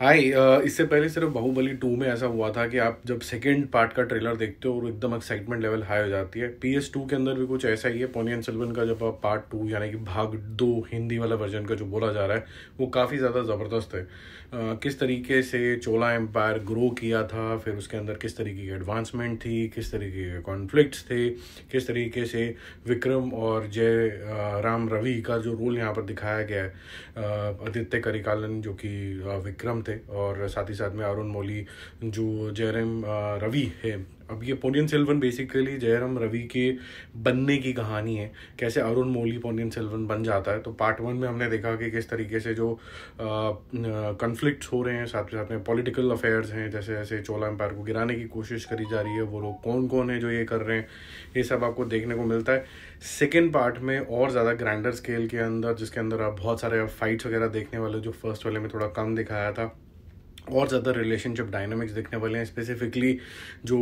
हाय uh, इससे पहले सिर्फ बाहुबली टू में ऐसा हुआ था कि आप जब सेकेंड पार्ट का ट्रेलर देखते हो और एकदम एक्साइटमेंट लेवल हाई हो जाती है पी एस टू के अंदर भी कुछ ऐसा ही है पोनियन सिल्वन का जब आप पार्ट टू यानी कि भाग दो हिंदी वाला वर्जन का जो बोला जा रहा है वो काफ़ी ज़्यादा ज़बरदस्त है uh, किस तरीके से चोला एम्पायर ग्रो किया था फिर उसके अंदर किस तरीके की एडवांसमेंट थी किस तरीके के कॉन्फ्लिक्ट थे किस तरीके से विक्रम और जय uh, राम रवि का जो रोल यहाँ पर दिखाया गया है uh, आदित्य करिकालन जो कि विक्रम थे थे और साथ ही साथ में अरुण मोली जो जयरम रवि है अब ये पोनियन सेल्वन बेसिकली जयराम रवि के बनने की कहानी है कैसे अरुण मोली पोनियन सेल्वन बन जाता है तो पार्ट वन में हमने देखा कि किस तरीके से जो कन्फ्लिक्ट हो रहे हैं साथ ही साथ में पॉलिटिकल अफेयर्स हैं जैसे जैसे चोला एम्पायर को गिराने की कोशिश करी जा रही है वो लोग कौन कौन है जो ये कर रहे हैं ये सब आपको देखने को मिलता है सेकेंड पार्ट में और ज़्यादा ग्रैंडर स्केल के अंदर जिसके अंदर आप बहुत सारे फाइट्स वगैरह देखने वाले जो फर्स्ट वाले में थोड़ा कम दिखाया था और ज़्यादा रिलेशनशिप डायनामिक्स दिखने वाले हैं स्पेसिफिकली जो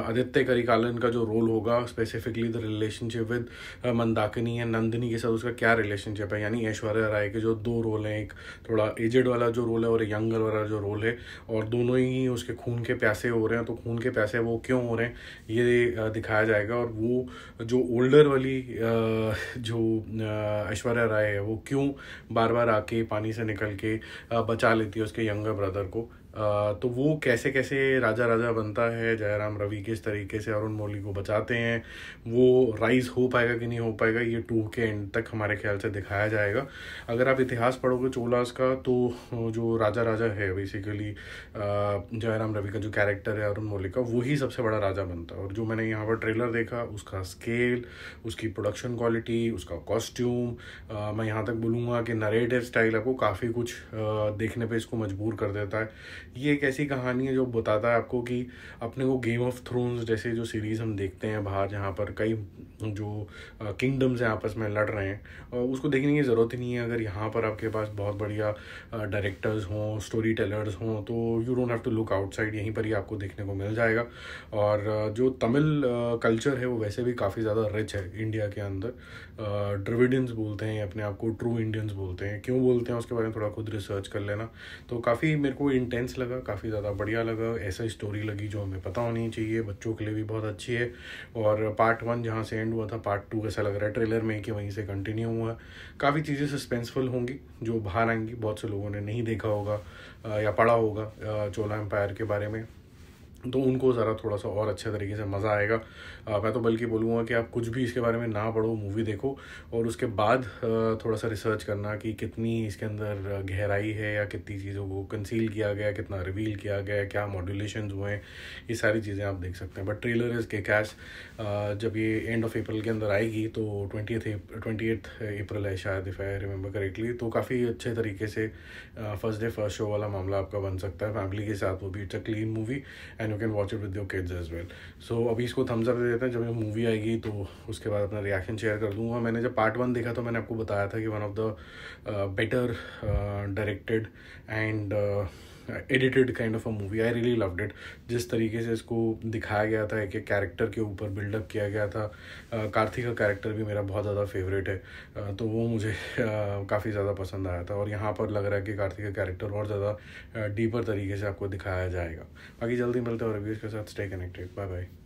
आदित्य करिकालन का जो रोल होगा specifically the relationship with Mandakini या नंदिनी के साथ उसका क्या रिलेशनशिप है यानी ऐश्वर्या राय के जो दो रोल हैं एक थोड़ा एजेड वाला जो रोल है और यंगर वाला जो रोल है और दोनों ही उसके खून के प्यासे हो रहे हैं तो खून के पैसे वो क्यों हो रहे हैं ये दिखाया जाएगा और वो जो ओल्डर वाली जो ऐश्वर्या राय है वो क्यों बार बार आके पानी से निकल के बचा लेती है उसके यंगर ब्रदर को तो वो कैसे कैसे राजा राजा बनता है जयराम रवि किस तरीके से अरुण मौली को बचाते हैं वो राइज हो पाएगा कि नहीं हो पाएगा ये टू के एंड तक हमारे ख्याल से दिखाया जाएगा अगर आप इतिहास पढ़ोगे चोलास का तो जो राजा राजा है बेसिकली जयराम रवि का जो कैरेक्टर है अरुण मौली का वही सबसे बड़ा राजा बनता है और जो मैंने यहाँ पर ट्रेलर देखा उसका स्केल उसकी प्रोडक्शन क्वालिटी उसका कॉस्ट्यूम मैं यहाँ तक बोलूँगा कि नरेटिव स्टाइल आपको काफ़ी कुछ देखने पर इसको मजबूर कर देता है ये एक ऐसी कहानी है जो बताता है आपको कि अपने को गेम ऑफ थ्रोन्स जैसे जो सीरीज़ हम देखते हैं बाहर जहाँ पर कई जो किंगडम्स हैं आपस में लड़ रहे हैं उसको देखने की ज़रूरत ही नहीं है अगर यहाँ पर आपके पास बहुत बढ़िया डायरेक्टर्स हों स्टोरी टेलर्स हों तो you don't have to look outside यहीं पर ही आपको देखने को मिल जाएगा और जो तमिल कल्चर है वो वैसे भी काफ़ी ज़्यादा रिच है इंडिया के अंदर ड्रविडियंस बोलते हैं अपने आप को ट्रू इंडियंस बोलते हैं क्यों बोलते हैं उसके बारे में थोड़ा खुद रिसर्च कर लेना तो काफ़ी मेरे को इंटेंस लगा काफ़ी ज़्यादा बढ़िया लगा ऐसा स्टोरी लगी जो हमें पता होनी चाहिए बच्चों के लिए भी बहुत अच्छी है और पार्ट वन जहाँ से एंड हुआ था पार्ट टू ऐसा लग रहा है ट्रेलर में कि वहीं से कंटिन्यू हुआ काफ़ी चीज़ें सस्पेंसफुल होंगी जो बाहर आएंगी बहुत से लोगों ने नहीं देखा होगा या पढ़ा होगा चोला एम्पायर के बारे में तो उनको ज़रा थोड़ा सा और अच्छे तरीके से मज़ा आएगा आ, मैं तो बल्कि बोलूँगा कि आप कुछ भी इसके बारे में ना पढ़ो मूवी देखो और उसके बाद थोड़ा सा रिसर्च करना कि कितनी इसके अंदर गहराई है या कितनी चीज़ों को कंसील किया गया कितना रिवील किया गया क्या मॉड्यूलेशन हुए हैं ये सारी चीज़ें आप देख सकते हैं बट ट्रेलर इज़ के कैश जब ये एंड ऑफ अप्रैल के अंदर आएगी तो ट्वेंटी ट्वेंटी एथ अप्रैल है शायद इफ़ आई रिमेंबर करेक्टली तो काफ़ी अच्छे तरीके से फर्स्ट डे फर्स्ट शो वाला मामला आपका बन सकता है फैमिली के साथ वो भी it's a clean movie and you can watch it with your kids as well so अभी इसको थम्स अप दे देते हैं जब मूवी आएगी तो उसके बाद अपना रिएक्शन शेयर कर दूंगा मैंने जब पार्ट वन देखा तो मैंने आपको बताया था कि one of the better directed and edited kind of a movie I really loved it जिस तरीके से इसको दिखाया गया था एक एक कैरेक्टर के ऊपर बिल्डअप किया गया था कार्थी का कैरेक्टर भी मेरा बहुत ज़्यादा फेवरेट है तो वो मुझे काफ़ी ज़्यादा पसंद आया था और यहाँ पर लग रहा है कि कार्थी का कैरेक्टर और ज़्यादा डीपर तरीके से आपको दिखाया जाएगा बाकी जल्दी मिलते हैं और रिव्यूज़ के साथ स्टे कनेक्टेड बाय बाय